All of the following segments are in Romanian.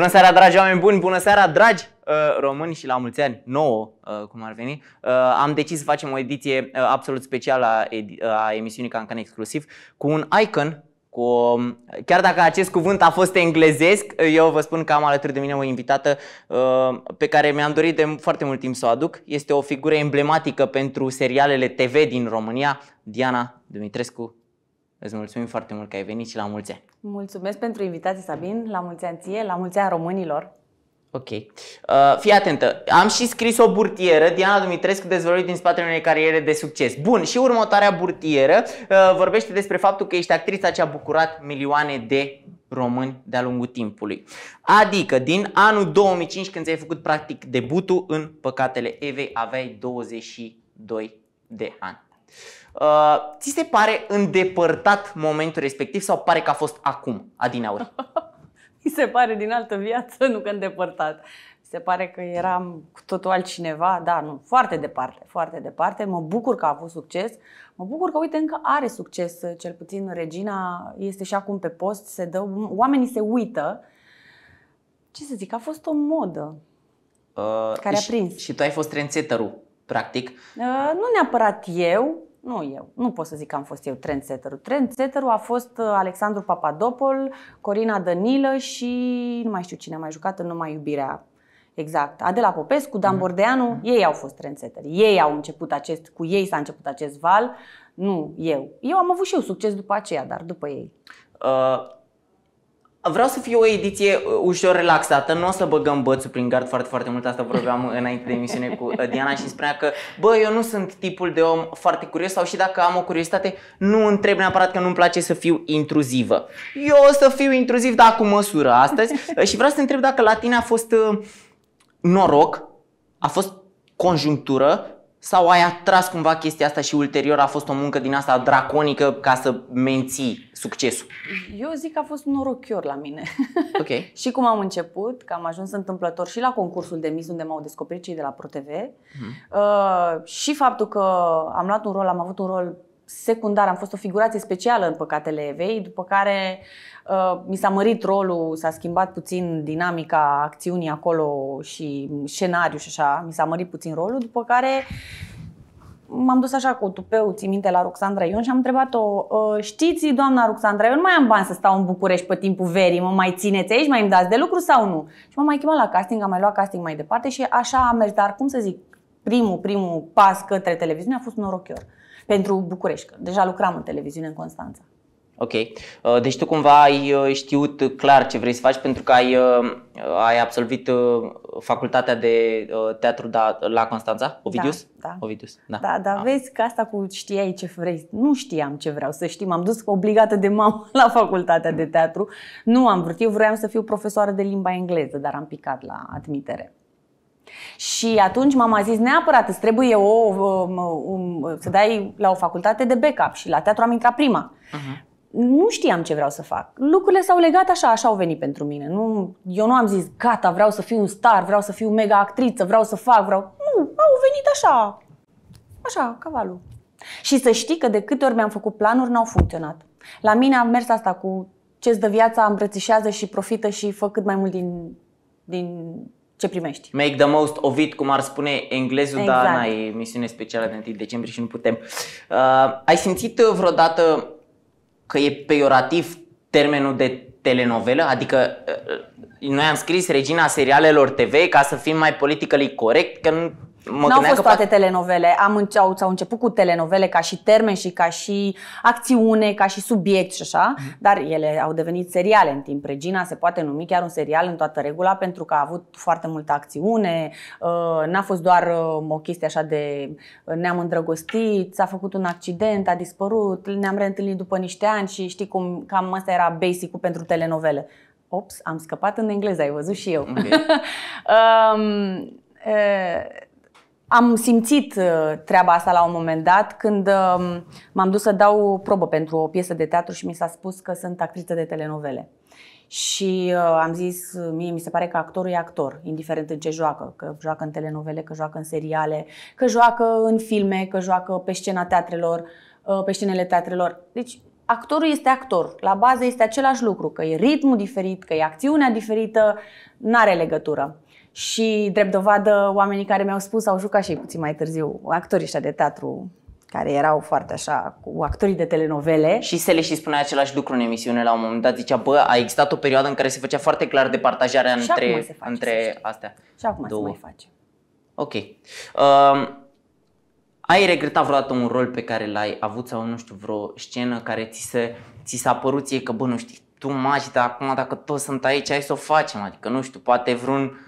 Bună seara, dragi oameni buni! Bună seara, dragi uh, români și la mulți ani, nouă, uh, cum ar veni. Uh, am decis să facem o ediție uh, absolut specială a, uh, a emisiunii Cancan Exclusiv cu un icon cu Chiar dacă acest cuvânt a fost englezesc, uh, eu vă spun că am alături de mine o invitată uh, pe care mi-am dorit de foarte mult timp să o aduc. Este o figură emblematică pentru serialele TV din România, Diana Dumitrescu. Îți mulțumim foarte mult că ai venit și la mulți ani. Mulțumesc pentru invitație, Sabin. La mulți ani ție, la mulți ani românilor. Ok. Uh, fii atentă. Am și scris o burtieră, Diana Dumitrescu, dezvăluit din spatele unei cariere de succes. Bun, și următoarea burtieră uh, vorbește despre faptul că ești actrița ce a bucurat milioane de români de-a lungul timpului. Adică din anul 2005 când ți-ai făcut practic debutul în Păcatele Evei aveai 22 de ani. Uh, ți se pare îndepărtat momentul respectiv sau pare că a fost acum, adineauri? Mi se pare din altă viață, nu că îndepărtat. Mi se pare că eram cu totul altcineva, da, nu, foarte departe, foarte departe. Mă bucur că a avut succes. Mă bucur că, uite, încă are succes, cel puțin Regina este și acum pe post, se dă, oamenii se uită. Ce să zic, a fost o modă uh, care a prins. Și, și tu ai fost rențetărul, practic. Uh, nu neapărat eu, nu eu, nu pot să zic că am fost eu trendsetterul. Trendsetterul a fost uh, Alexandru Papadopol, Corina Dănilă și nu mai știu cine a mai jucat în Numai iubirea Exact. Adela Popescu, Dan mm. Bordeanu, mm-hmm. ei au fost trendsetteri. Ei au început acest, cu ei s-a început acest val, nu eu. Eu am avut și eu succes după aceea, dar după ei. Uh, Vreau să fie o ediție uh, ușor relaxată, nu o să băgăm bățul prin gard foarte, foarte mult, asta vorbeam înainte de emisiune cu uh, Diana și spunea că, bă, eu nu sunt tipul de om foarte curios sau și dacă am o curiozitate, nu întreb neapărat că nu-mi place să fiu intruzivă. Eu o să fiu intruziv, dar cu măsură astăzi uh, și vreau să te întreb dacă la tine a fost noroc, a fost conjunctură sau ai atras cumva chestia asta și ulterior a fost o muncă din asta draconică ca să menții succesul? Eu zic că a fost norocior la mine. Ok. și cum am început, că am ajuns întâmplător și la concursul de mis unde m-au descoperit cei de la ProTV mm. uh, și faptul că am luat un rol, am avut un rol secundar, am fost o figurație specială în Păcatele Evei, după care uh, mi s-a mărit rolul, s-a schimbat puțin dinamica acțiunii acolo și scenariu și așa, mi s-a mărit puțin rolul, după care m-am dus așa cu tupeu, ții minte, la Roxandra Ion și am întrebat-o, uh, știți, doamna Roxandra, eu nu mai am bani să stau în București pe timpul verii, mă mai țineți aici, mai îmi dați de lucru sau nu? Și m-am mai chemat la casting, am mai luat casting mai departe și așa am mers, dar cum să zic, primul, primul pas către televiziune a fost un pentru București. Că deja lucram în televiziune în Constanța. Ok. Uh, deci tu cumva ai uh, știut clar ce vrei să faci pentru că ai, uh, ai absolvit facultatea de teatru da, la Constanța, Ovidius? Da, da. Ovidius. da. Da, dar da. vezi că asta cu știai ce vrei. Nu știam ce vreau să știu. M-am dus obligată de mamă la facultatea de teatru. Nu am vrut. Eu vroiam să fiu profesoară de limba engleză, dar am picat la admitere. Și atunci mama a zis, neapărat îți trebuie o, um, um, să dai la o facultate de backup și la teatru am intrat prima. Uh-huh. Nu știam ce vreau să fac. Lucrurile s-au legat așa, așa au venit pentru mine. Nu, eu nu am zis, gata, vreau să fiu un star, vreau să fiu mega actriță, vreau să fac, vreau... Nu, au venit așa, așa, cavalul. Și să știi că de câte ori mi-am făcut planuri, n-au funcționat. La mine a mers asta cu ce-ți dă viața, îmbrățișează și profită și fă cât mai mult din, din ce primești. Make the most of it, cum ar spune englezul, exact. dar Ana, misiune specială de 1 decembrie și nu putem. Uh, ai simțit vreodată că e peiorativ termenul de telenovelă? Adică uh, noi am scris Regina Serialelor TV ca să fim mai politically corect, că nu Mă au fost toate fac... telenovele. Am înce- au, au început cu telenovele ca și termen și ca și acțiune, ca și subiect și așa, mhm. dar ele au devenit seriale în timp. Regina se poate numi chiar un serial în toată regula pentru că a avut foarte multă acțiune, uh, n-a fost doar uh, o chestie așa de uh, ne-am îndrăgostit, s-a făcut un accident, a dispărut, ne-am reîntâlnit după niște ani și știi cum cam asta era basic pentru telenovele. Ops, am scăpat în engleză, ai văzut și eu. Okay. um, e, am simțit uh, treaba asta la un moment dat când um, m-am dus să dau probă pentru o piesă de teatru și mi s-a spus că sunt actriță de telenovele. Și uh, am zis, mie mi se pare că actorul e actor, indiferent în ce joacă, că joacă în telenovele, că joacă în seriale, că joacă în filme, că joacă pe scena teatrelor, uh, pe scenele teatrelor. Deci actorul este actor, la bază este același lucru, că e ritmul diferit, că e acțiunea diferită, n-are legătură. Și, drept dovadă, oamenii care mi-au spus au jucat și puțin mai târziu, actorii ăștia de teatru care erau foarte așa cu actorii de telenovele. Și se le și spunea același lucru în emisiune la un moment dat, zicea, bă, a existat o perioadă în care se făcea foarte clar departajarea și între, face, între astea. Și acum două. se mai face. Ok. Um, ai regretat vreodată un rol pe care l-ai avut sau, nu știu, vreo scenă care ți, se, ți s-a părut ție că, bă, nu știi, tu magi, dar acum dacă toți sunt aici, hai să o facem. Adică, nu știu, poate vreun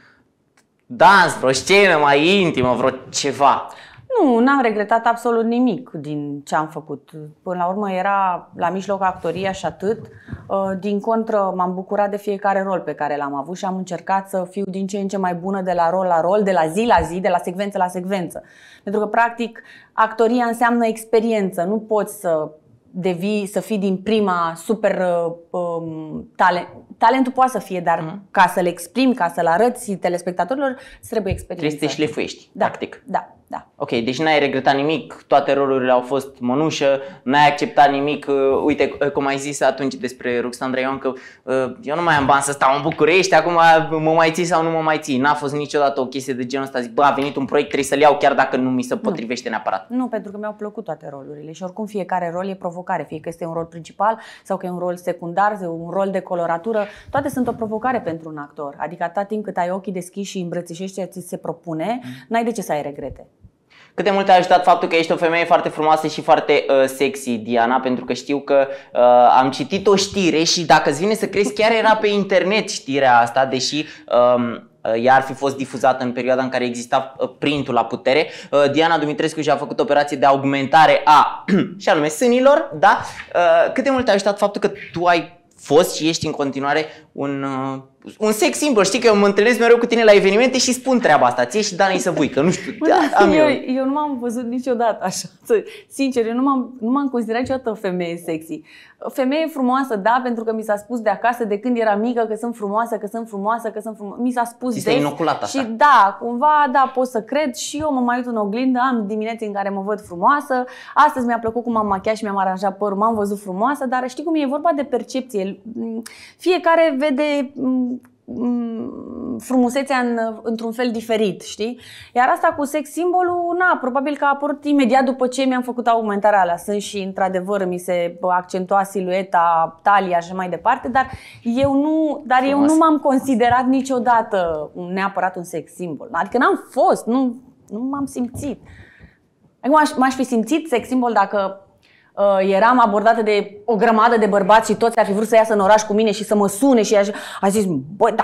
dans, vreo scenă mai intimă, vreo ceva? Nu, n-am regretat absolut nimic din ce am făcut. Până la urmă era la mijloc actoria și atât. Uh, din contră, m-am bucurat de fiecare rol pe care l-am avut și am încercat să fiu din ce în ce mai bună de la rol la rol, de la zi la zi, de la secvență la secvență. Pentru că, practic, actoria înseamnă experiență. Nu poți să devii, să fii din prima super uh, um, talent. Talentul poate să fie, dar uh-huh. ca să-l exprimi, ca să-l arăți telespectatorilor, trebuie experiență. Trebuie să te șlefuiești, da, practic. Da, da. Ok, deci n-ai regretat nimic, toate rolurile au fost mănușă, n-ai acceptat nimic. Uh, uite, uh, cum ai zis atunci despre Ruxandra Ion, că uh, eu nu mai am bani să stau în București, acum mă mai ții sau nu mă mai ții. N-a fost niciodată o chestie de genul ăsta, zic, bă, a venit un proiect, trebuie să-l iau chiar dacă nu mi se potrivește nu. neapărat. Nu, pentru că mi-au plăcut toate rolurile și oricum fiecare rol e provocare, fie că este un rol principal sau că e un rol secundar, un rol de coloratură, toate sunt o provocare pentru un actor. Adică atâta timp cât ai ochii deschiși și îmbrățișești ce ți se propune, mm. n-ai de ce să ai regrete. Cât de mult te-a ajutat faptul că ești o femeie foarte frumoasă și foarte uh, sexy, Diana, pentru că știu că uh, am citit o știre și dacă îți vine să crezi, chiar era pe internet știrea asta, deși um, uh, ea ar fi fost difuzată în perioada în care exista uh, printul la putere. Uh, Diana Dumitrescu și-a făcut operație de augmentare a, și anume, sânilor, da? Cât de mult te-a ajutat faptul că tu ai fost și ești în continuare un un sex simbol, știi că eu mă întâlnesc mereu cu tine la evenimente și spun treaba asta, ție și Dani să vui, că nu știu, Bă, da, da, am eu, eu. eu nu m-am văzut niciodată așa, sincer, eu nu m-am, nu m-am considerat niciodată o femeie sexy. Femeie frumoasă, da, pentru că mi s-a spus de acasă de când era mică că sunt frumoasă, că sunt frumoasă, că sunt frumoasă, mi s-a spus de. des asta. și da, cumva, da, pot să cred și eu mă mai uit în oglindă, am dimineți în care mă văd frumoasă, astăzi mi-a plăcut cum am machiat și mi-am aranjat părul, m-am văzut frumoasă, dar știi cum e, e vorba de percepție, fiecare vede Mm, frumusețea în, într-un fel diferit, știi? Iar asta cu sex simbolul, na, probabil că a apărut imediat după ce mi-am făcut augmentarea, alea. Sunt și, într-adevăr, mi se accentua silueta, talia și mai departe, dar eu nu, dar Frumos. eu nu m-am considerat niciodată neapărat un sex simbol. Adică n-am fost, nu, nu m-am simțit. Acum m-aș fi simțit sex simbol dacă Uh, eram abordată de o grămadă de bărbați și toți ar fi vrut să iasă în oraș cu mine și să mă sune și a zis, băi, da,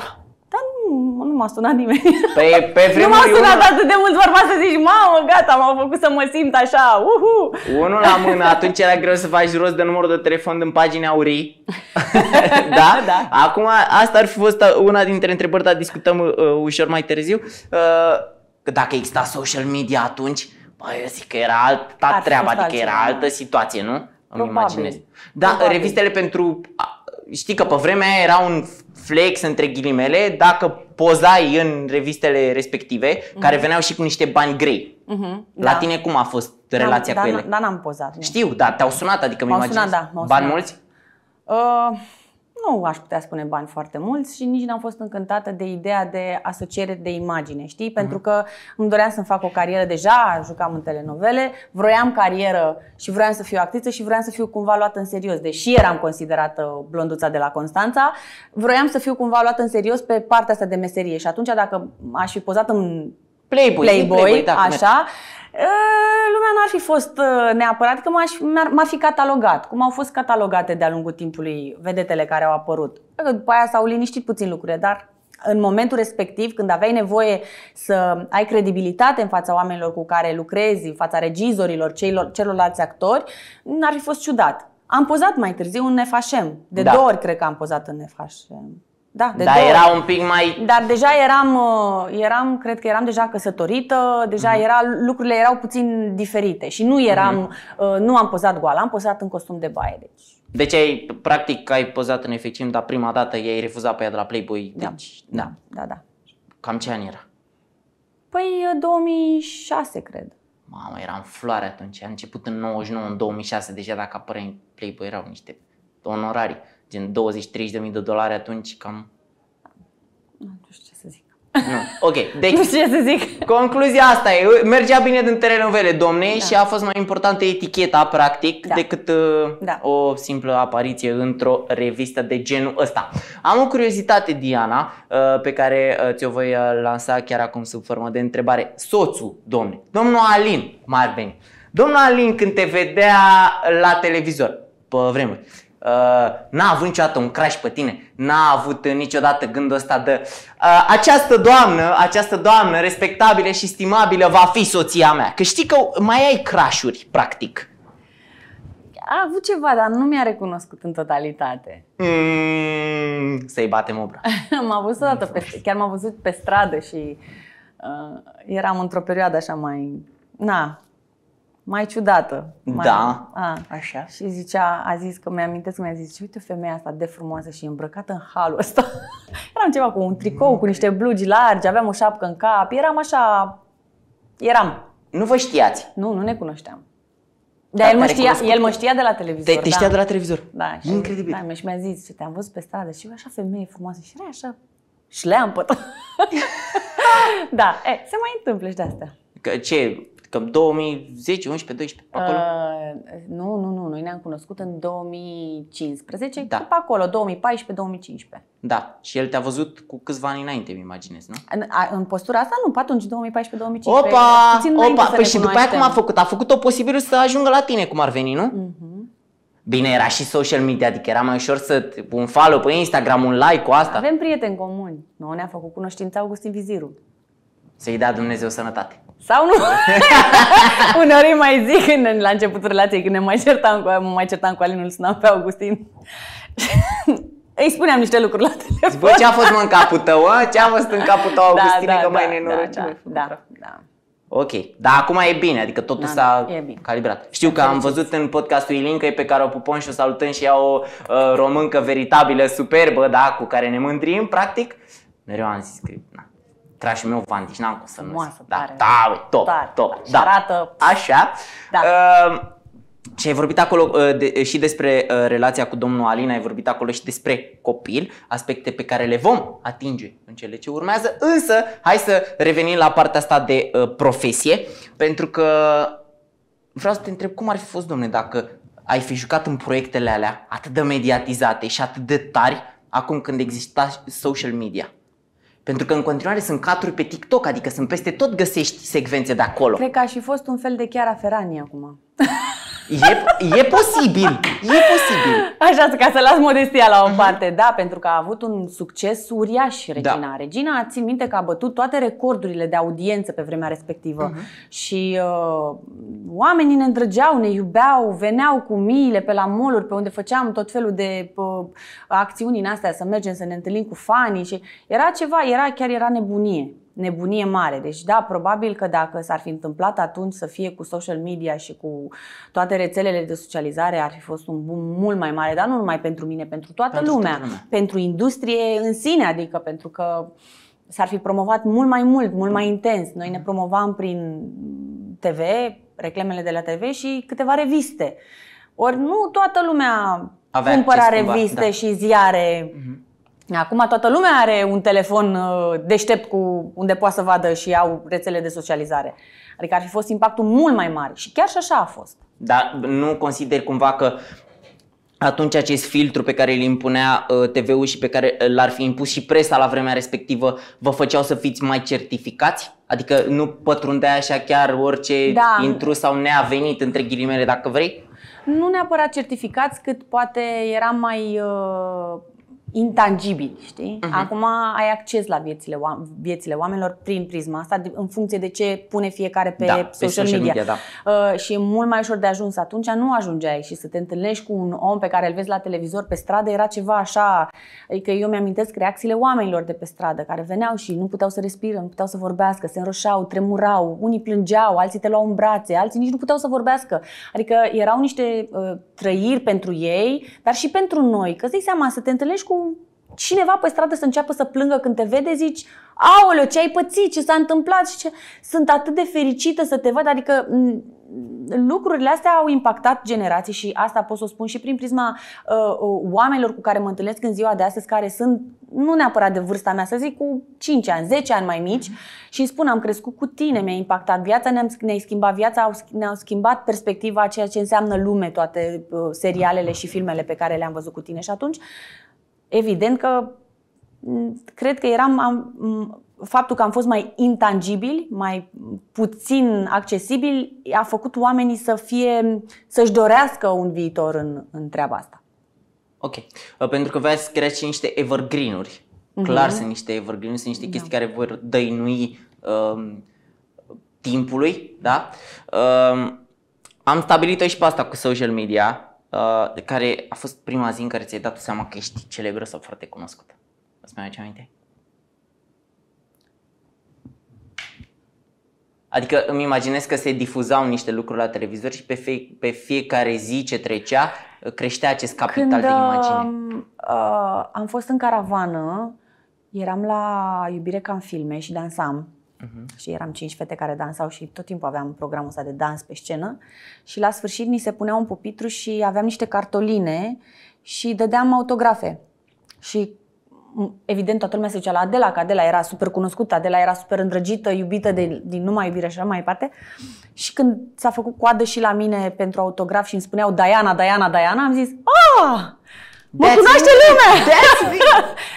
dar nu, nu m-a sunat nimeni. Pe, pe nu m-a sunat una... atât de mult vorba să zici, mamă, gata, m-au făcut să mă simt așa, uhu. Unul la mână, atunci era greu să faci rost de numărul de telefon din pagina Aurii. da? da? Acum, asta ar fi fost una dintre întrebări, dar discutăm uh, ușor mai târziu. Uh, dacă exista social media atunci, Bă, eu zic că era alta Ar treabă, adică era altă situație, nu? Probabil. Îmi imaginez. Da, Probabil. revistele pentru... Știi că pe vremea era un flex între ghilimele dacă pozai în revistele respective, uh-huh. care veneau și cu niște bani grei. Mm-hmm, La da. tine cum a fost relația da, cu ele? Da, n-am pozat. Nu. Știu, da, te-au sunat, adică mi-am imaginez. Sunat, da, m-au bani sunat. mulți? Uh, nu aș putea spune bani foarte mulți și nici n-am fost încântată de ideea de asociere de imagine, știi? Pentru mhm. că îmi doream să-mi fac o carieră deja, jucam în telenovele, vroiam carieră și vroiam să fiu actriță și vroiam să fiu cumva luată în serios, deși eram considerată blonduța de la Constanța, vroiam să fiu cumva luată în serios pe partea asta de meserie și atunci dacă aș fi pozat în Playboy, Playboy, Playboy da, așa, lumea nu ar fi fost neapărat că adică m-aș, m-ar fi catalogat, cum au fost catalogate de-a lungul timpului vedetele care au apărut. După aia s-au liniștit puțin lucrurile, dar în momentul respectiv, când aveai nevoie să ai credibilitate în fața oamenilor cu care lucrezi, în fața regizorilor, celorlalți actori, n-ar fi fost ciudat. Am pozat mai târziu în Nefașem. De da. două ori cred că am pozat în Nefașem. Da, de Dar două. era un pic mai... Dar deja eram, uh, eram, cred că eram deja căsătorită, deja uh-huh. era, lucrurile erau puțin diferite și nu eram, mm-hmm. nu am pozat goală, am pozat în costum de baie. Deci, deci ai, practic ai pozat în efectiv, dar prima dată i-ai refuzat pe ea de la Playboy. Da. Deci, da, da, da. da, da. Cam ce an era? Păi 2006, uh, cred. Mamă, era în floare atunci. A început în 99, în 2006. Deja dacă apărea în Playboy erau niște onorarii gen 20-30 de mii de dolari atunci cam... Nu știu ce să zic. Nu. Ok, deci... Nu știu ce să zic. Concluzia asta e, mergea bine din telenovele, domne, da. și a fost mai importantă eticheta, practic, da. decât uh, da. o simplă apariție într-o revistă de genul ăsta. Am o curiozitate, Diana, uh, pe care uh, ți-o voi lansa chiar acum sub formă de întrebare. Soțul, domne, domnul Alin Marveni, domnul Alin când te vedea la televizor, pe vremuri, Uh, n-a avut niciodată un crash pe tine, n-a avut niciodată gândul ăsta de uh, această doamnă, această doamnă respectabilă și stimabilă va fi soția mea. Că știi că mai ai crashuri, practic. A avut ceva, dar nu mi-a recunoscut în totalitate. Mm, să-i batem obra. m-a văzut odată, pe, chiar m-a văzut pe stradă și uh, eram într-o perioadă așa mai... Na, mai ciudată. Mai, da, a, așa. Și zicea, a zis că mi-am că mi-a zis, uite femeia asta de frumoasă și îmbrăcată în halul ăsta. eram ceva cu un tricou, cu niște blugi largi, aveam o șapcă în cap, eram așa, eram. Nu vă știați? Nu, nu ne cunoșteam. Dar el mă, știa, el mă știa de la televizor. Te, te știa da. de la televizor? Da. Și, Incredibil. Da, și mi-a zis, și te-am văzut pe stradă și eu așa femeie frumoasă și era așa șleampătă. da, e, se mai întâmplă și de astea. Că ce, Cam 2010, 11, 12, pe acolo? Uh, nu, nu, nu. Noi ne-am cunoscut în 2015, da. pe acolo, 2014-2015. Da. Și el te-a văzut cu câțiva ani înainte, îmi imaginez, nu? În, a, în postura asta, nu, pe atunci, 2014-2015. Opa! Opa! Păi și după aia cum a făcut? A făcut-o posibil să ajungă la tine, cum ar veni, nu? Uh-huh. Bine, era și social media, adică era mai ușor să un follow pe Instagram, un like cu asta. Avem prieteni comuni. nu? ne-a făcut cunoștința Augustin Viziru. Să-i dea Dumnezeu sănătate. Sau nu? Uneori mai zic în, la începutul relației, când ne mai certam cu, mă mai certam cu Alinul, sunam pe Augustin. Îi spuneam niște lucruri la telefon. ce a fost mă în capul tău? A? Ce a fost în capul tău, da, Augustin, da, da, că da, mai da, Da, da, da, da. Ok, dar acum e bine, adică totul da, s-a calibrat. Știu că am văzut în podcastul Ilincăi pe care o pupon și o salutăm și ea o uh, româncă veritabilă, superbă, da, cu care ne mândrim, practic. Mereu am zis că na, trașul meu Van n-am cum să nu Frumoasă, da, Da, top, tare, top. Tare. Da. arată... Așa. Da. Uh, și ai vorbit acolo uh, de, și despre uh, relația cu domnul Alina, ai vorbit acolo și despre copil, aspecte pe care le vom atinge în cele ce urmează, însă hai să revenim la partea asta de uh, profesie, pentru că vreau să te întreb cum ar fi fost, domne, dacă ai fi jucat în proiectele alea atât de mediatizate și atât de tari acum când exista social media? Pentru că în continuare sunt caturi pe TikTok, adică sunt peste tot găsești secvențe de acolo. Cred că aș fi fost un fel de chiar Ferrani acum. E, e posibil, e posibil. Așa, ca să las modestia la o parte, da, pentru că a avut un succes uriaș da. Regina. Da. Regina, țin minte că a bătut toate recordurile de audiență pe vremea respectivă uh-huh. și uh, oamenii ne îndrăgeau, ne iubeau, veneau cu miile pe la moluri, pe unde făceam tot felul de uh, acțiuni în astea, să mergem să ne întâlnim cu fanii și era ceva, era chiar era nebunie nebunie mare. Deci da, probabil că dacă s-ar fi întâmplat atunci să fie cu social media și cu toate rețelele de socializare, ar fi fost un boom mult mai mare, dar nu numai pentru mine, pentru toată pentru lumea, lumea, pentru industrie în sine, adică pentru că s-ar fi promovat mult mai mult, mult mai intens. Noi ne promovam prin TV, reclamele de la TV și câteva reviste. Ori nu toată lumea Avea cumpăra reviste da. și ziare. Uh-huh. Acum toată lumea are un telefon uh, deștept cu unde poate să vadă și au rețele de socializare. Adică ar fi fost impactul mult mai mare și chiar și așa a fost. Dar nu consider cumva că atunci acest filtru pe care îl impunea uh, TV-ul și pe care uh, l-ar fi impus și presa la vremea respectivă vă făceau să fiți mai certificați? Adică nu pătrundea așa chiar orice da. intrus sau neavenit între ghilimele dacă vrei? Nu neapărat certificați, cât poate eram mai uh, intangibili, știi? Uh-huh. Acum ai acces la viețile, viețile oamenilor prin prisma asta, în funcție de ce pune fiecare pe, da, social, pe social media. media da. uh, și e mult mai ușor de ajuns atunci, nu ajungeai și să te întâlnești cu un om pe care îl vezi la televizor pe stradă, era ceva așa, adică eu mi-amintesc reacțiile oamenilor de pe stradă, care veneau și nu puteau să respire, nu puteau să vorbească, se înroșau, tremurau, unii plângeau, alții te luau în brațe, alții nici nu puteau să vorbească. Adică erau niște uh, trăiri pentru ei, dar și pentru noi, că îți seama, să te întâlnești cu cineva pe stradă să înceapă să plângă când te vede, zici, aoleo, ce ai pățit, ce s-a întâmplat și ce... sunt atât de fericită să te văd, adică lucrurile astea au impactat generații și asta pot să o spun și prin prisma uh, uh, oamenilor cu care mă întâlnesc în ziua de astăzi, care sunt nu neapărat de vârsta mea, să zic cu 5 ani, 10 ani mai mici mm-hmm. și îmi spun am crescut cu tine, mi-a impactat viața, ne-am, ne-ai schimbat viața, ne-au schimbat perspectiva ceea ce înseamnă lume, toate uh, serialele și filmele pe care le-am văzut cu tine și atunci evident că mm, cred că eram, am, faptul că am fost mai intangibili, mai puțin accesibili, a făcut oamenii să fie, să-și dorească un viitor în, în treaba asta. Ok. Uh, pentru că v-ați creat și niște evergreen-uri. Mm-hmm. Clar sunt niște evergreen sunt niște da. chestii care vor dăinui um, timpului, da? Um, am stabilit-o și pe asta cu social media, Uh, care a fost prima zi în care ți-ai dat seama că ești celebră sau foarte cunoscută? Îți mai aduce aminte? Adică îmi imaginez că se difuzau niște lucruri la televizor și pe, fie, pe fiecare zi ce trecea uh, creștea acest capital Când, de imagine. Um, uh, am fost în caravană, eram la Iubire ca în filme și dansam Uh-huh. Și eram cinci fete care dansau și tot timpul aveam programul ăsta de dans pe scenă. Și la sfârșit ni se punea un pupitru și aveam niște cartoline și dădeam autografe. Și evident toată lumea se ducea la Adela, că Adela era super cunoscută, Adela era super îndrăgită, iubită de, din numai iubire și așa mai departe. Și când s-a făcut coadă și la mine pentru autograf și îmi spuneau Diana, Diana, Diana, am zis, ah, mă cunoaște lumea!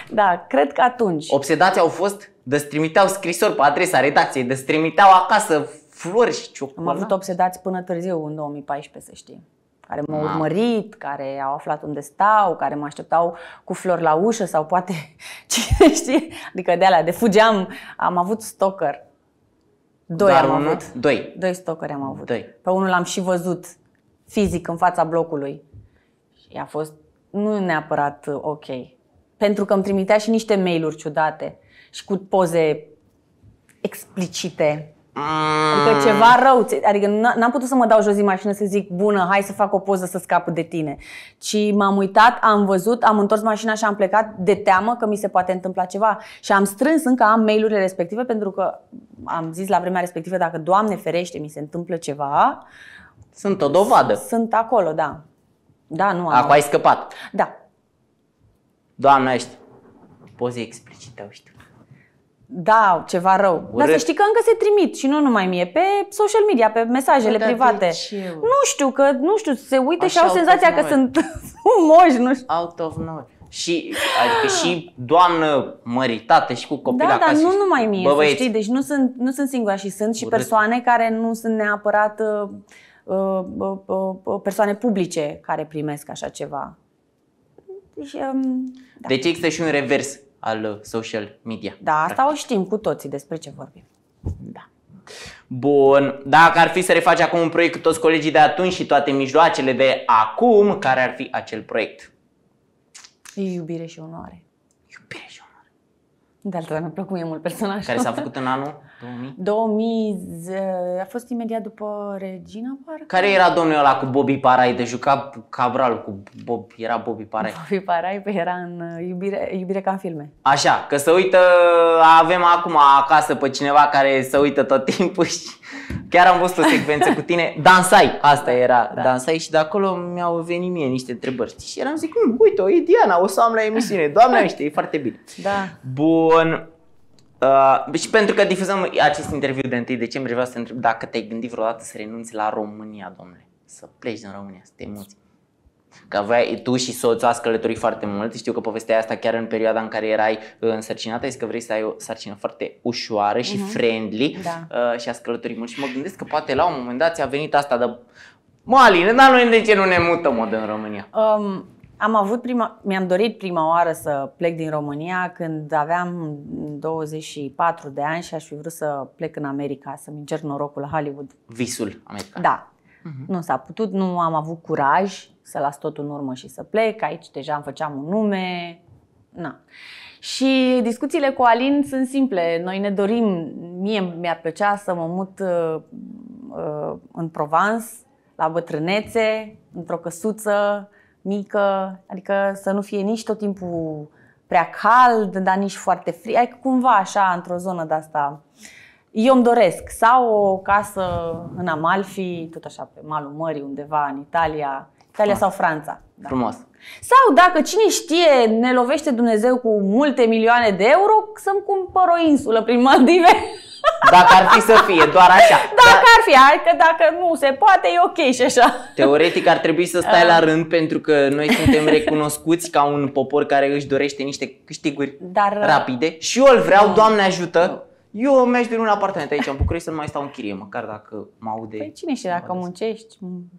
da, cred că atunci. Obsedații au fost dă trimiteau scrisori pe adresa redacției, dă trimiteau acasă flori și ciocolată. Am avut obsedați până târziu, în 2014, să știi care m-au urmărit, care au aflat unde stau, care mă așteptau cu flori la ușă sau poate cine știe, adică de alea, de fugeam, am avut stalker. Doi Dar am unul? avut. Doi. Doi stalkeri am avut. Doi. Pe unul l-am și văzut fizic în fața blocului și a fost nu neapărat uh, ok. Pentru că îmi trimitea și niște mail-uri ciudate și cu poze explicite. Mm. Adică ceva rău, adică n-am putut să mă dau jos din mașină să zic, bună, hai să fac o poză să scap de tine. Ci m-am uitat, am văzut, am întors mașina și am plecat de teamă că mi se poate întâmpla ceva. Și am strâns încă, am urile respective pentru că am zis la vremea respectivă, dacă Doamne ferește mi se întâmplă ceva... Sunt o dovadă. Sunt acolo, da. Da, nu am. Acum ai scăpat. Da. Doamne, ești poze explicită, știu da ceva rău. Urât. Dar să știi că încă se trimit și nu numai mie, pe social media, pe mesajele da, da private. Deci nu știu, că nu știu, se uită Așa și au senzația că sunt moși, nu știu. Out of nowhere. Și, adică și doamnă măritată și cu copil Da, dar nu numai mie, Bă, să știi, deci nu sunt, nu sunt singura și sunt și persoane care nu sunt neapărat uh uh, uh, uh, uh, persoane publice care primesc așa ceva. Deci, um, da. deci există și un revers al uh, social media. Da, asta practic. o știm cu toții despre ce vorbim. Da. Bun, dacă ar fi să refaci acum un proiect cu toți colegii de atunci și toate mijloacele de acum, care ar fi acel proiect? Iubire și onoare. Iubire și onoare. De altfel, mi-a plăcut mie mult personajul. Care s-a făcut în anul? 2000? 2000 eh, a fost imediat după Regina, parcă. Care era domnul ăla cu Bobby Parai? De juca Cabral cu Bob, era Bobby Parai. Bobby Parai pe păi era în eh, iubire, iubire ca în filme. Așa, că să uită, avem acum acasă pe cineva care se uită tot timpul și chiar am văzut o secvență cu tine. Dansai, asta da, era, da. dansai și de acolo mi-au venit mie niște întrebări. Și eram zic, mm, uite, o e Diana, o să am la emisiune. Doamne, știi, e foarte bine. Da. Bun. Uh, și pentru că difuzăm acest interviu de 1 decembrie, vreau să întreb dacă te-ai gândit vreodată să renunți la România, domnule. Să pleci din România, să te muți. Că aveai, tu și soțul ați călătorit foarte mult, știu că povestea asta chiar în perioada în care erai însărcinată, este că vrei să ai o sarcină foarte ușoară și uh-huh. friendly da. uh, și ați călătorit mult și mă gândesc că poate la un moment dat ți-a venit asta de Mă, Aline, dar noi de ce nu ne mutăm, mod în România? Um, am avut prima, mi-am dorit prima oară să plec din România când aveam 24 de ani și aș fi vrut să plec în America, să-mi încerc norocul la Hollywood. Visul american. Da. Uh-huh. Nu s-a putut, nu am avut curaj să las totul în urmă și să plec. Aici deja îmi făceam un nume. Na. Și discuțiile cu Alin sunt simple. Noi ne dorim, mie mi-ar plăcea să mă mut uh, uh, în Provence, la bătrânețe, într-o căsuță, mică, adică să nu fie nici tot timpul prea cald, dar nici foarte frig, adică cumva așa într-o zonă de asta. Eu îmi doresc sau o casă în Amalfi, tot așa pe malul mării undeva în Italia, Italia sau Franța. Da. Frumos. Sau dacă cine știe, ne lovește Dumnezeu cu multe milioane de euro, să-mi cumpăr o insulă prin Maldive. Dacă ar fi să fie, doar așa. Dacă Dar... ar fi, hai că dacă nu se poate, e ok și așa. Teoretic ar trebui să stai la rând pentru că noi suntem recunoscuți ca un popor care își dorește niște câștiguri Dar... rapide și eu îl vreau, Doamne ajută, eu mergi din un apartament aici, în București, să nu mai stau în chirie, măcar dacă mă aude. Păi cine știe, dacă muncești,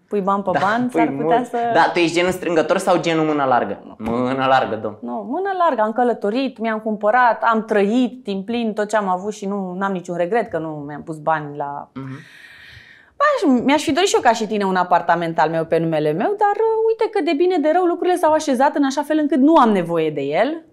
pui bani pe da, bani, s-ar putea mult. să... Da, tu ești genul strângător sau genul mână largă? Mână largă, domn. Nu, mână largă, am călătorit, mi-am cumpărat, am trăit din plin tot ce am avut și nu am niciun regret că nu mi-am pus bani la... Uh-huh. Mi-aș fi dorit și eu ca și tine un apartament al meu pe numele meu, dar uh, uite că de bine de rău lucrurile s-au așezat în așa fel încât nu am nevoie de el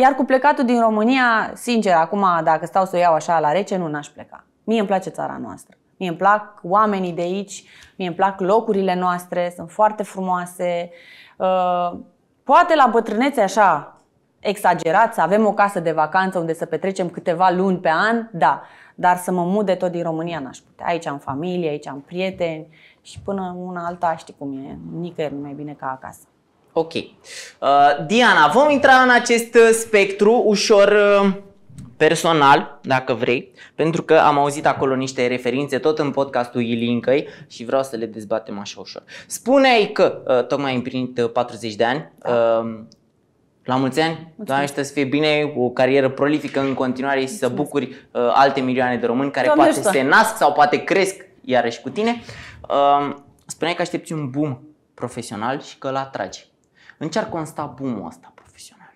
iar cu plecatul din România, sincer, acum dacă stau să o iau așa la rece, nu n-aș pleca. Mie îmi place țara noastră. Mie îmi plac oamenii de aici, mie îmi plac locurile noastre, sunt foarte frumoase. Uh, poate la bătrânețe așa exagerat să avem o casă de vacanță unde să petrecem câteva luni pe an, da, dar să mă mude tot din România n-aș putea. Aici am familie, aici am prieteni și până una alta știi cum e, nicăieri nu mai bine ca acasă. Ok. Uh, Diana, vom intra în acest uh, spectru ușor uh, personal, dacă vrei, pentru că am auzit acolo niște referințe tot în podcastul Ilincăi și vreau să le dezbatem așa ușor. Spuneai că uh, tocmai ai împlinit 40 uh, de ani, da. uh, la mulți ani, Mulțumesc. Doamne să fie bine, o carieră prolifică în continuare și să bucuri uh, alte milioane de români care Doamne poate se nasc sau poate cresc iarăși cu tine. Uh, spuneai că aștepți un boom profesional și că îl atragi. În ce ar consta boom ăsta profesional?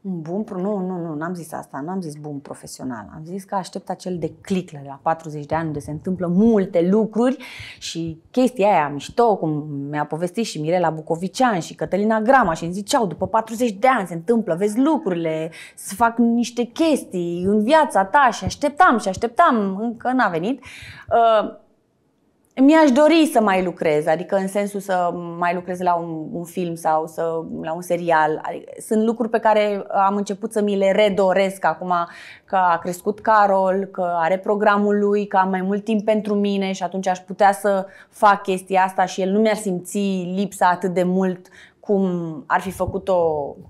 Un boom, nu, nu, nu, n-am zis asta, n-am zis boom profesional. Am zis că aștept acel declic la 40 de ani unde se întâmplă multe lucruri și chestia aia mișto, cum mi-a povestit și Mirela Bucovician și Cătălina Grama și îmi ziceau, după 40 de ani se întâmplă, vezi lucrurile, să fac niște chestii în viața ta și așteptam și așteptam, încă n-a venit. Uh, mi-aș dori să mai lucrez, adică în sensul să mai lucrez la un, un film sau să, la un serial. Adică, sunt lucruri pe care uh, am început să mi le redoresc acum că a crescut Carol, că are programul lui, că am mai mult timp pentru mine și atunci aș putea să fac chestia asta și el nu mi-ar simți lipsa atât de mult cum ar fi făcut-o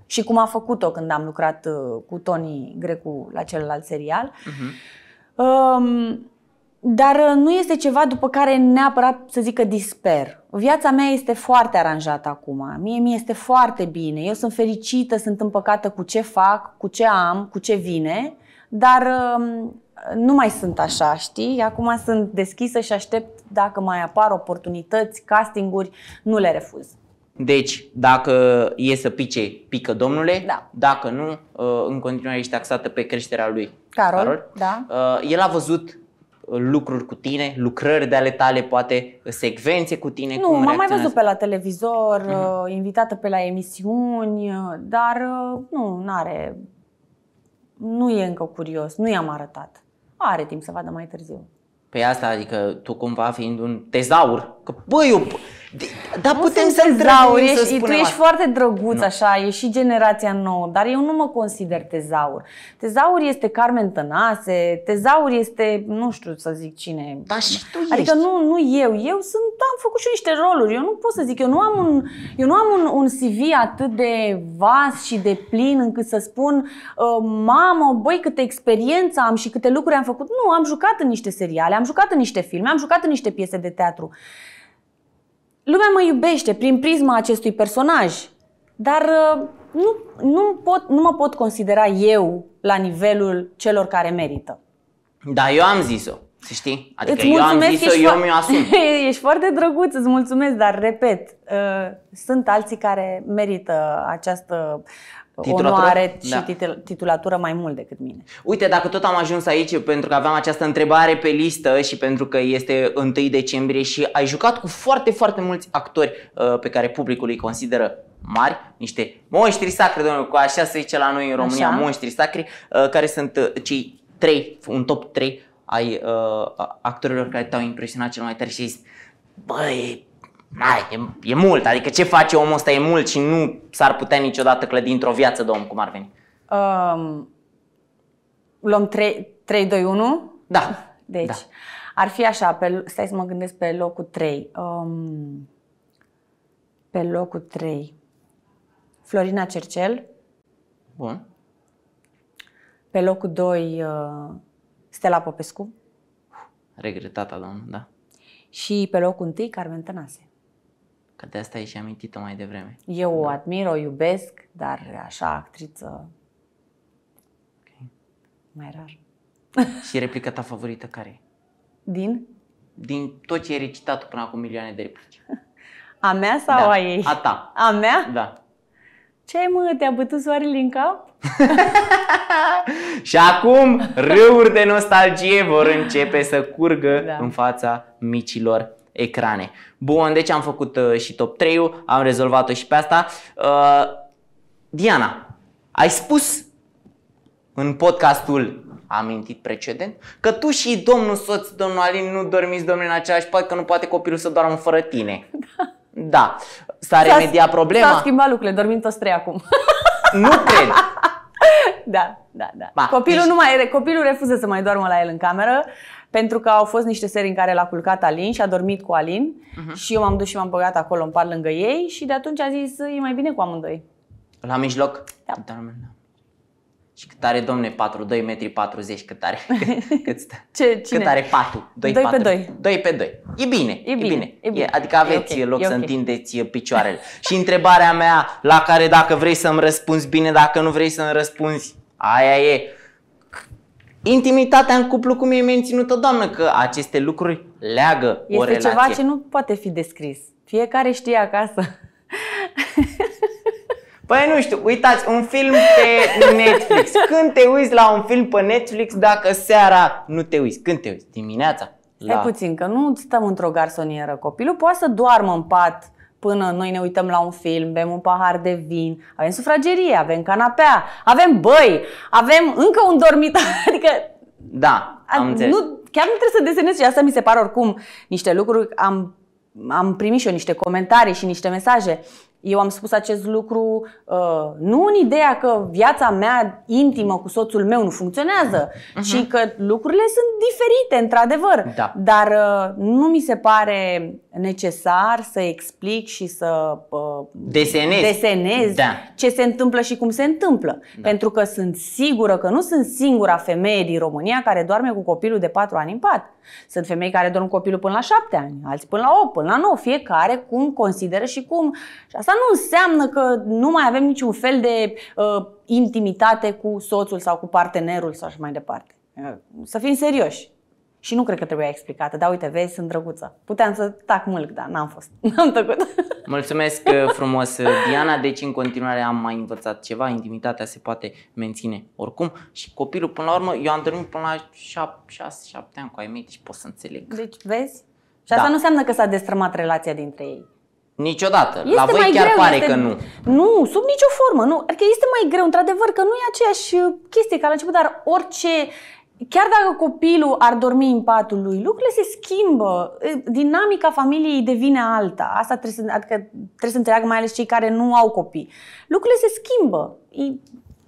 și cum a făcut-o când am lucrat uh, cu Tony Grecu la celălalt serial. Uh-huh. Um, dar uh, nu este ceva după care neapărat să zic că disper. Viața mea este foarte aranjată acum. Mie mi este foarte bine. Eu sunt fericită, sunt împăcată cu ce fac, cu ce am, cu ce vine, dar um, nu mai sunt așa, știi? Acum sunt deschisă și aștept dacă mai apar oportunități, castinguri, nu le refuz. Deci, dacă e să pice, pică domnule. Da. Dacă nu, uh, în continuare ești taxată pe creșterea lui. Carol, Carol. da. Uh, el a văzut lucruri cu tine, lucrări de ale tale, poate secvențe cu tine? Nu, m-am mai văzut pe la televizor, uh-huh. invitată pe la emisiuni, uh, dar uh, nu, nu are nu e încă curios, nu i-am arătat. Are timp să vadă mai târziu. Pe păi asta, adică tu cumva fiind un tezaur, că băi, eu dar nu putem să-l tezaur, ești, să Tu ești foarte drăguț nu. așa, e și generația nouă, dar eu nu mă consider tezaur. Tezaur este Carmen Tănase, tezaur este, nu știu să zic cine. Dar și tu adică ești. Adică nu, nu eu, eu sunt, am făcut și niște roluri, eu nu pot să zic, eu nu am un, eu nu am un, un CV atât de vast și de plin încât să spun, ă, mamă, băi, câte experiență am și câte lucruri am făcut. Nu, am jucat în niște seriale, am jucat în niște filme, am jucat în niște piese de teatru. Lumea mă iubește prin prisma acestui personaj, dar uh, nu, nu, pot, nu mă pot considera eu la nivelul celor care merită. Da, eu am zis-o, să știi. Adică eu am zis-o, eu mi-o asum. Ești foarte drăguț, îți mulțumesc, dar repet, uh, sunt alții care merită această titulatură? onoare da. și titul, titulatură mai mult decât mine. Uite, dacă tot am ajuns aici, pentru că aveam această întrebare pe listă și pentru că este 1 decembrie și ai jucat cu foarte, foarte mulți actori uh, pe care publicul îi consideră mari, niște monștri sacri, domnule, cu așa se zice la noi în România, așa. monștri sacri, uh, care sunt uh, cei trei, un top 3 ai uh, actorilor care te-au impresionat cel mai tare și ai zis, băi, mai, e, e mult. Adică ce face omul ăsta e mult și nu s-ar putea niciodată clădi într-o viață de om cum ar veni. Um, luăm 3, 3, 2, 1? Da. Deci, da. ar fi așa, pe, stai să mă gândesc pe locul 3. Um, pe locul 3. Florina Cercel. Bun. Pe locul 2, uh, Stella Popescu. Regretata, doamnă, da. Și pe locul 1, Carmen Tănase. Că de asta amintit amintită mai devreme. Eu o da. admir, o iubesc, dar așa, actriță, okay. mai rar. Și replica ta favorită care e? Din? Din tot ce ai recitat până acum milioane de replici. A mea sau da. a ei? A ta. A mea? Da. Ce mă, te-a bătut soarele în cap? și acum râuri de nostalgie vor începe să curgă da. în fața micilor ecrane. Bun, deci am făcut uh, și top 3-ul, am rezolvat-o și pe asta. Uh, Diana, ai spus în podcastul amintit precedent că tu și domnul soț, domnul Alin, nu dormiți, domnule, în același pat, că nu poate copilul să doarmă fără tine. Da. Da. S-a, s-a remediat problema? S-a schimbat lucrurile, dormim toți trei acum. Nu cred. Da, da, da. Ba, copilul, deci... nu mai, copilul refuză să mai doarmă la el în cameră pentru că au fost niște seri în care l-a culcat Alin și a dormit cu Alin uh-huh. și eu m-am dus și m-am băgat acolo în par lângă ei și de atunci a zis e mai bine cu amândoi. La mijloc? Da. și cât are, domne, 4, 2 metri 40, cât are? Cât, cât, stă? Ce, cine? cât are patul? 2, 2 4, pe 2. 2 pe 2. E bine, e bine. E bine. E bine. E, adică aveți e okay, loc e să okay. întindeți uh, picioarele. și întrebarea mea, la care dacă vrei să-mi răspunzi bine, dacă nu vrei să-mi răspunzi, aia e. Intimitatea în cuplu cum e menținută, doamnă, că aceste lucruri leagă este o relație. Este ceva ce nu poate fi descris. Fiecare știe acasă. Păi nu știu, uitați un film pe Netflix. Când te uiți la un film pe Netflix, dacă seara nu te uiți, când te uiți? Dimineața? La... puțin, că nu stăm într-o garsonieră. Copilul poate să doarmă în pat până noi ne uităm la un film, bem un pahar de vin, avem sufragerie, avem canapea, avem băi, avem încă un dormitor, adică... Da, am nu, înțeles. Chiar nu trebuie să desenez și asta mi se pare oricum niște lucruri, am, am primit și eu niște comentarii și niște mesaje eu am spus acest lucru uh, nu în ideea că viața mea intimă cu soțul meu nu funcționează, uh-huh. ci că lucrurile sunt diferite, într-adevăr. Da. Dar uh, nu mi se pare necesar să explic și să uh, desenez, desenez da. ce se întâmplă și cum se întâmplă. Da. Pentru că sunt sigură că nu sunt singura femeie din România care doarme cu copilul de 4 ani în pat. Sunt femei care dorm copilul până la 7 ani, alții până la 8, până la 9, fiecare cum consideră și cum. Și asta Asta nu înseamnă că nu mai avem niciun fel de uh, intimitate cu soțul sau cu partenerul sau așa mai departe. Uh, să fim serioși. Și nu cred că trebuia explicată, dar uite, vezi, sunt drăguță. Puteam să tac mâlc, dar n-am fost. N-am tăcut. Mulțumesc uh, frumos, uh, Diana. Deci, în continuare, am mai învățat ceva. Intimitatea se poate menține oricum. Și copilul, până la urmă, eu am dormit până la 6-7 ani cu ai mei, deci pot să înțeleg. Deci, vezi? Și da. asta da. nu înseamnă că s-a destrămat relația dintre ei. Niciodată. Este La voi mai chiar greu, pare este... că nu. Nu, sub nicio formă. Nu. Adică este mai greu, într-adevăr, că nu e aceeași uh, chestie ca la început, dar orice Chiar dacă copilul ar dormi în patul lui, lucrurile se schimbă, uh, dinamica familiei devine alta. Asta trebuie să, adică trebuie să înțeleagă mai ales cei care nu au copii. Lucrurile se schimbă. E,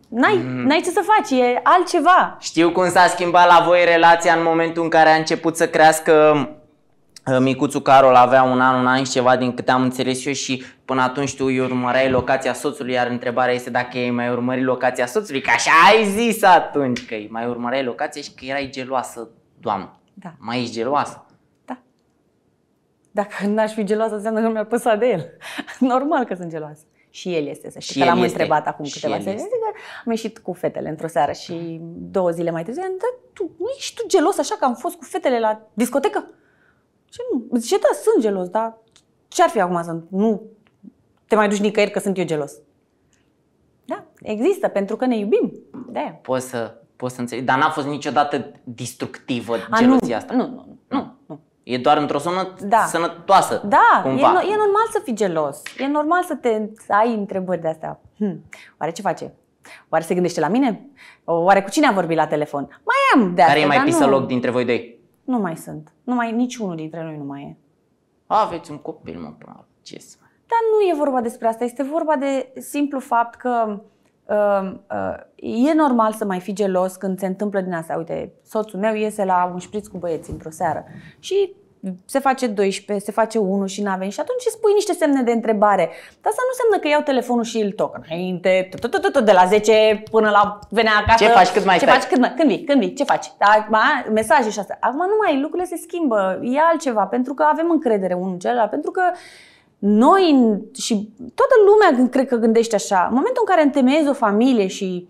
n-ai, mm. n-ai ce să faci, e altceva. Știu cum s-a schimbat la voi relația în momentul în care a început să crească Micuțu Carol avea un an, un an și ceva din câte am înțeles eu și până atunci tu îi urmăreai locația soțului, iar întrebarea este dacă ei mai urmări locația soțului, că așa ai zis atunci că îi mai urmăreai locația și că erai geloasă, doamnă. Da. Mai ești geloasă? Da. Dacă n-aș fi geloasă, înseamnă că nu mi-ar păsa de el. Normal că sunt geloasă. Și el este, să știi, și că l-am este. întrebat acum și câteva zile. Am ieșit cu fetele într-o seară și două zile mai târziu am tu, nu ești tu gelos așa că am fost cu fetele la discotecă? Ce nu? Zice, da, sunt gelos, dar ce-ar fi acum să nu te mai duci nicăieri că sunt eu gelos? Da, există, pentru că ne iubim. de Poți să, poți să înțelegi. Dar n-a fost niciodată destructivă A, gelozia nu, asta. Nu, nu, nu, nu. E doar într-o zonă da. sănătoasă. Da, cumva. E, no- e normal să fii gelos. E normal să te să ai întrebări de astea. Hm. Oare ce face? Oare se gândește la mine? Oare cu cine a vorbit la telefon? Mai am de asta, Care e mai pisolog dintre voi doi? Nu mai sunt. Nu mai, niciunul dintre noi nu mai e. Aveți un copil, mă, până ce să Dar nu e vorba despre asta. Este vorba de simplu fapt că uh, uh, e normal să mai fii gelos când se întâmplă din asta. Uite, soțul meu iese la un șpriț cu băieții într-o seară și se face 12, se face 1 și n-a venit și atunci îți pui niște semne de întrebare. Dar asta nu înseamnă că iau telefonul și îl toc înainte, de la 10 până la venea acasă. Ce faci cât mai ce faci cât mai, când vii, când vii, ce faci? Da, mesaje și asta. Acum nu mai, lucrurile se schimbă, e altceva, pentru că avem încredere unul în celălalt, pentru că noi și toată lumea cred că gândește așa. În momentul în care întemeiezi o familie și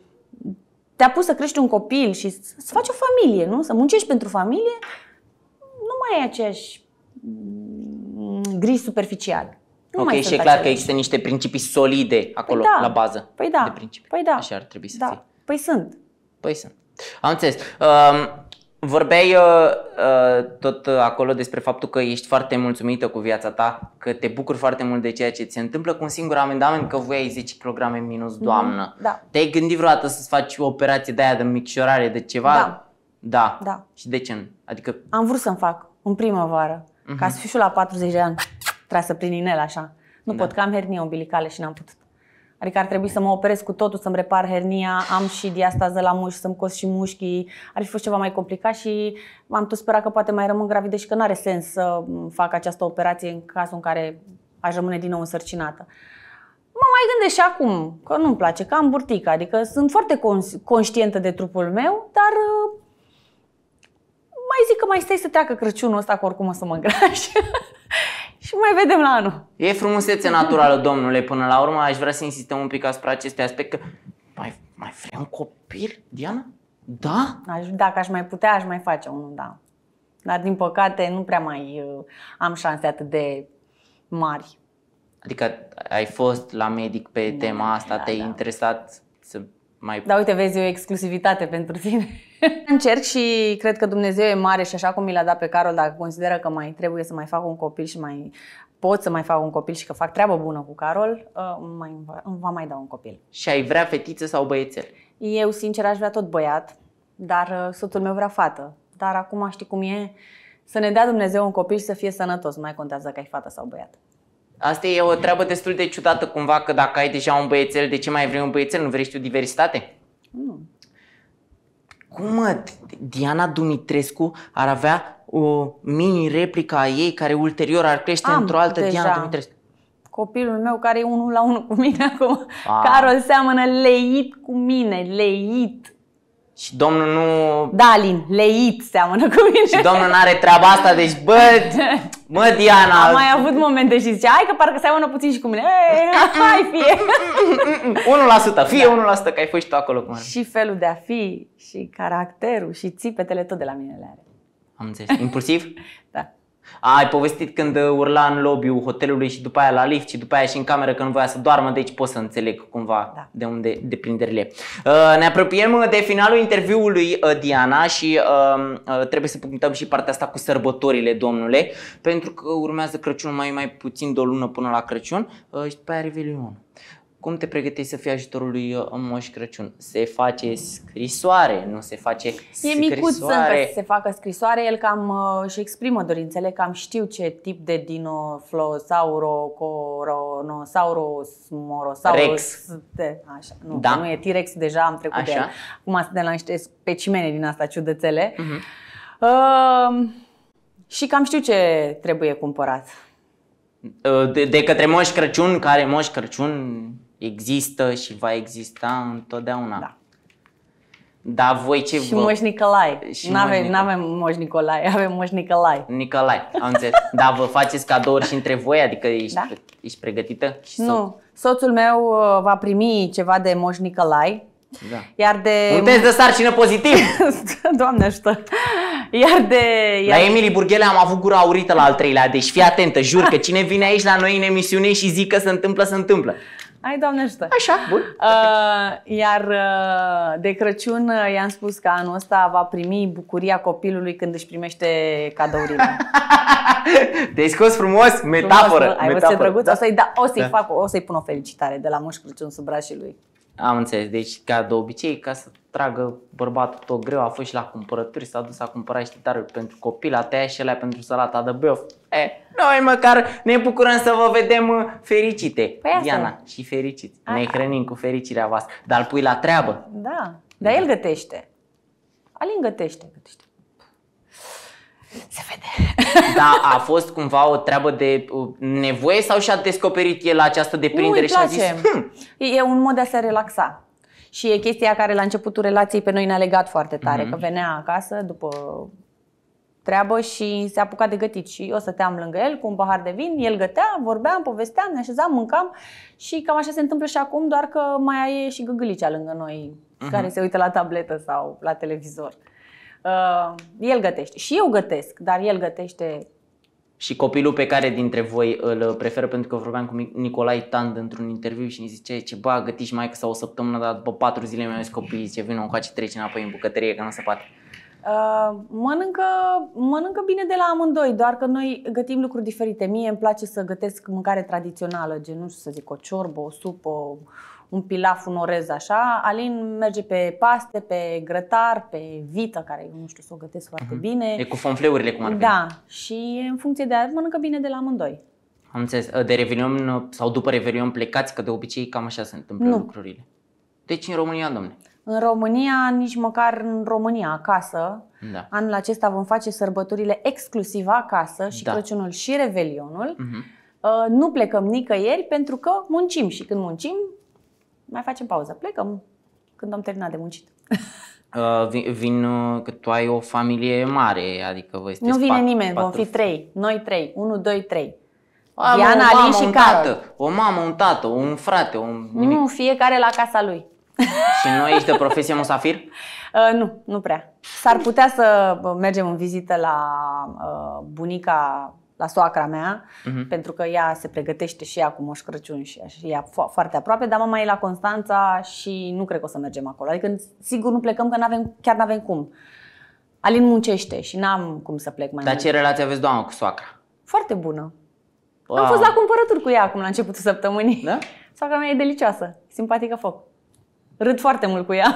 te-a pus să crești un copil și să faci o familie, nu? Să muncești pentru familie, nu mai e aceeași mm, gri superficial. Nu ok, mai și e clar că există niște principii solide păi acolo, păi da, la bază. Păi da, de principii. Păi da. Așa ar trebui să da. fie. Păi sunt. Păi sunt. Am înțeles. Um, uh, vorbeai uh, tot acolo despre faptul că ești foarte mulțumită cu viața ta, că te bucuri foarte mult de ceea ce ți se întâmplă cu un singur amendament, că ai 10 programe minus mhm. doamnă. Da. Te-ai gândit vreodată să-ți faci o operație de aia de micșorare, de ceva? Da. Da. Da. Și de ce? Adică... Am vrut să-mi fac în primăvară, uh-huh. ca să fiu și la 40 de ani să prin inel așa. Nu da. pot, că am hernie umbilicală și n-am putut. Adică ar trebui să mă operez cu totul, să-mi repar hernia, am și diastază la mușchi, să-mi cos și mușchii. Ar fi fost ceva mai complicat și am tot sperat că poate mai rămân gravidă și că nu are sens să fac această operație în cazul în care aș rămâne din nou însărcinată. Mă mai gândesc și acum că nu-mi place, că am burtică, adică sunt foarte cons- conștientă de trupul meu, dar mai zic că mai stai să treacă Crăciunul ăsta, că oricum o să mă îngrași. și mai vedem la anul. E frumusețe naturală, domnule, până la urmă. Aș vrea să insistăm un pic asupra acestui aspect că mai, mai vrei un copil, Diana? Da? Aș, dacă aș mai putea, aș mai face unul, da. Dar, din păcate, nu prea mai uh, am șanse atât de mari. Adică ai fost la medic pe da, tema asta, da, te-ai da. interesat să mai... Da, uite, vezi o exclusivitate pentru tine. Încerc și cred că Dumnezeu e mare și așa cum mi l-a dat pe Carol, dacă consideră că mai trebuie să mai fac un copil și mai pot să mai fac un copil și că fac treabă bună cu Carol, uh, mai, îmi va mai da un copil. Și ai vrea fetiță sau băiețel? Eu, sincer, aș vrea tot băiat, dar uh, soțul meu vrea fată. Dar acum știi cum e, să ne dea Dumnezeu un copil și să fie sănătos, nu mai contează că ai fată sau băiat. Asta e o treabă destul de ciudată cumva, că dacă ai deja un băiețel, de ce mai vrei un băiețel? Nu vrei și tu diversitate? Nu. Cum mă? Diana Dumitrescu ar avea o mini-replică a ei care ulterior ar crește Am într-o altă deja. Diana Dumitrescu. Copilul meu care e unul la unul cu mine acum. wow. Ah. Carol seamănă leit cu mine, leit. Și domnul nu... da, Alin, leit seamănă cu mine. Și domnul nu are treaba asta, deci bă, mă Diana... Am mai avut momente și zice, hai că parcă seamănă puțin și cu mine. hai fie! 1%, fie da. 1% că ai fost tu acolo cu mine. Și felul de a fi, și caracterul, și țipetele, tot de la mine le are. Am înțeles. Impulsiv? da. Ai povestit când uh, urla în lobby-ul hotelului și după aia la lift și după aia și în cameră că nu voia să doarmă, deci pot să înțeleg cumva da. de unde deprinderile. Uh, ne apropiem uh, de finalul interviului, Diana, și um, trebuie să punctăm și partea asta cu sărbătorile, domnule, pentru că urmează Crăciunul mai, mai puțin de o lună până la Crăciun și după aia Revelionul. Cum te pregătești să fii ajutorul lui uh, Moș Crăciun? Se face scrisoare, nu se face scrisoare? E micuț să se facă scrisoare, el cam uh, își exprimă dorințele, cam știu ce tip de dinoflosauro, coronosaurus, morosaurus. Rex. De, așa, nu, da. nu e T-Rex, deja am trecut așa. de el. Acum sunt de la niște specimene din asta ciudățele. Uh-huh. Uh, și cam știu ce trebuie cumpărat. Uh, de, de către Moș Crăciun, care Moș Crăciun există și va exista întotdeauna. Da. Dar voi ce Și vă... Moș Nicolae. Nu avem Moș Nicolae. N-avem Moș Nicolae, avem Moș Nicolae. Nicolae, am înțeles. Dar vă faceți cadouri și între voi? Adică ești, da? ești pregătită? Și nu. Soț. Soțul meu uh, va primi ceva de Moș Nicolae. Da. Iar de... Un test de sarcină pozitiv! Doamne ajută! Iar de... Iar... La Emily Burghele am avut gura aurită la al treilea, deci fii atentă, jur că cine vine aici la noi în emisiune și zic că se întâmplă, se întâmplă. Ai, Doamne ajută! Așa, bun. Uh, iar uh, de Crăciun uh, i-am spus că anul ăsta va primi bucuria copilului când își primește cadourile. Te-ai scos frumos, metaforă. Frumos, ai metaforă. drăguț? Da. O să-i, da, o să-i, da. fac, o să-i pun o felicitare de la Moș Crăciun sub brașii lui. Am înțeles, deci ca de obicei, ca să tragă bărbatul tot greu, a fost și la cumpărături, s-a dus a cumpărat și tare pentru copil, a tăiat și alea pentru salata de băuf. E, eh, noi măcar ne bucurăm să vă vedem uh, fericite. Păi Diana, și fericiți. A, Ne hrănim cu fericirea voastră, dar îl pui la treabă. Da, dar el gătește. Alin gătește, gătește. Se vede. Da, a fost cumva o treabă de uh, nevoie sau și-a descoperit el această deprindere nu, și a zis... Hm. E un mod de a se relaxa. Și e chestia care la începutul relației pe noi ne-a legat foarte tare, mm-hmm. că venea acasă după treabă și se apuca de gătit și eu stăteam lângă el cu un pahar de vin, el gătea, vorbeam, povesteam, ne așezam, mâncam și cam așa se întâmplă și acum, doar că mai e și găgălicea lângă noi, uh-huh. care se uită la tabletă sau la televizor. Uh, el gătește și eu gătesc, dar el gătește și copilul pe care dintre voi îl uh, preferă, pentru că vorbeam cu Nicolae Tand într-un interviu și îmi zice ce bă, gătiți mai că sau o săptămână, dar după patru zile mi-au zis copiii, ce vină încoace, trece înapoi în bucătărie, că nu se poate. Uh, mănâncă, mănâncă bine de la amândoi, doar că noi gătim lucruri diferite. Mie îmi place să gătesc mâncare tradițională, gen, nu știu să zic, o ciorbă, o supă, un pilaf, un orez așa. Alin merge pe paste, pe grătar, pe vită, care eu nu știu să o gătesc foarte uh-huh. bine. E cu fonfleurile cum ar fi. Da, și în funcție de aia mănâncă bine de la amândoi. Am înțeles. Ă, de Revelion sau după Revelion plecați, că de obicei cam așa se întâmplă nu. lucrurile. Deci în România, domne. În România, nici măcar în România, acasă. Da. Anul acesta vom face sărbătorile exclusiv acasă și da. Crăciunul și Revelionul. Uh-huh. Nu plecăm nicăieri pentru că muncim și când muncim mai facem pauză, plecăm când am terminat de muncit. Uh, vin, vin uh, că tu ai o familie mare, adică voi Nu vine pat, nimeni, patru... vom fi trei, noi trei, unu, doi, trei. Am Diana, o mamă, și un Carol. tată, o mamă, un tată, un frate, un nimic. Nu, fiecare la casa lui. Și nu ești de profesie musafir? Uh, nu, nu prea. S-ar putea să mergem în vizită la uh, bunica la soacra mea, uh-huh. pentru că ea se pregătește și ea cu Moș Crăciun și, și ea fo- foarte aproape, dar mama e la Constanța și nu cred că o să mergem acolo. Adică sigur nu plecăm că n-avem, chiar nu avem cum. Alin muncește și n-am cum să plec mai Dar ce relație aveți doamna cu soacra? Foarte bună. Wow. Am fost la cumpărături cu ea acum la începutul săptămânii. Da? Soacra mea e delicioasă, simpatică foc. Râd foarte mult cu ea.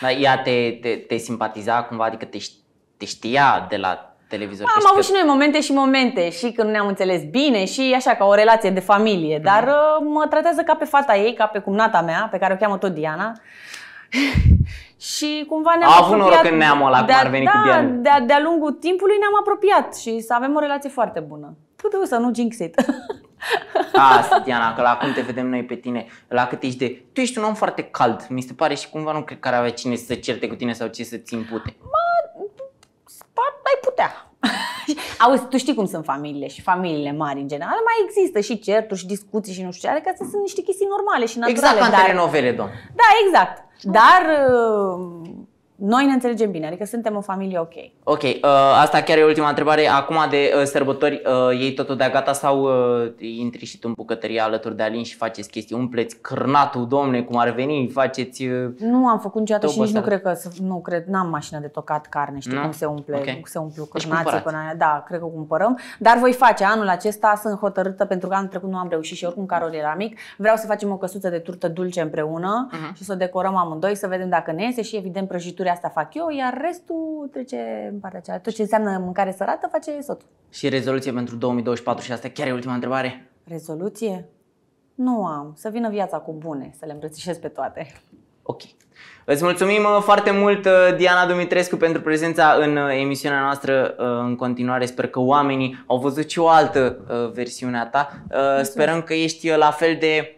Dar ea te, te, te simpatiza cumva, adică te, te știa de la televizor. Am avut că... și noi momente și momente și când ne-am înțeles bine și așa ca o relație de familie, mhm. dar mm. mă tratează ca pe fata ei, ca pe cumnata mea, pe care o cheamă tot Diana. și cumva ne-am A avut noroc în neamul ăla, cum ar veni da, cu Diana. de de-a lungul timpului ne-am apropiat și să avem o relație foarte bună. Tu să nu jinx it. Asta, Diana, că la cum te vedem noi pe tine, la cât ești de... Tu ești un om foarte cald, mi se pare și cumva nu cred că ar avea cine să certe cu tine sau ce să-ți impute. Mă, mai putea. Auzi, tu știi cum sunt familiile și familiile mari în general, mai există și certuri și discuții și nu știu ce, adică astea sunt niște chestii normale și exact naturale. Exact ca în dar... telenovele, domn. Da, exact. Dar uh, noi ne înțelegem bine, adică suntem o familie ok. Ok, uh, asta chiar e ultima întrebare. Acum de uh, sărbători, uh, ei totul de gata sau uh, intri și tu în bucătărie alături de Alin și faceți chestii, umpleți cârnatul, domne, cum ar veni, faceți... Uh, nu am făcut niciodată și nici nu cred că, nu cred, n-am mașină de tocat carne, știu no? cum se umple, okay. cum se umplu cârnații deci până aia. Da, cred că cumpărăm, dar voi face. Anul acesta sunt hotărâtă pentru că anul trecut nu am reușit și oricum Carol era mic. Vreau să facem o căsuță de turtă dulce împreună uh-huh. și să o decorăm amândoi, să vedem dacă ne iese și evident prăjitură măsuri, asta fac eu, iar restul trece în partea cealaltă. Tot ce înseamnă mâncare sărată face soțul. Și rezoluție pentru 2024 și asta chiar e ultima întrebare? Rezoluție? Nu am. Să vină viața cu bune, să le îmbrățișez pe toate. Ok. Îți mulțumim uh, foarte mult, uh, Diana Dumitrescu, pentru prezența în uh, emisiunea noastră în continuare. Sper că oamenii au văzut și o altă versiune a ta. Mulțumesc. Sperăm că ești la fel de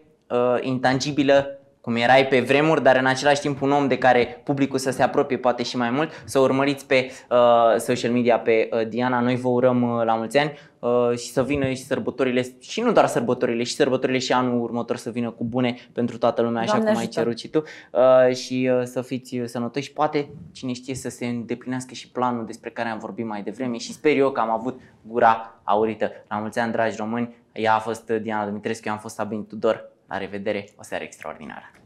intangibilă cum erai pe vremuri, dar în același timp un om de care publicul să se apropie poate și mai mult, să urmăriți pe uh, social media pe uh, Diana. Noi vă urăm uh, la mulți ani uh, și să vină și sărbătorile, și nu doar sărbătorile, și sărbătorile și anul următor să vină cu bune pentru toată lumea, așa Doamne cum ajută. ai cerut și tu. Uh, și uh, să fiți sănătoși și poate, cine știe, să se îndeplinească și planul despre care am vorbit mai devreme și sper eu că am avut gura aurită. La mulți ani, dragi români, ea a fost uh, Diana Dumitrescu, eu am fost Sabin Tudor. La revedere, o seară extraordinară!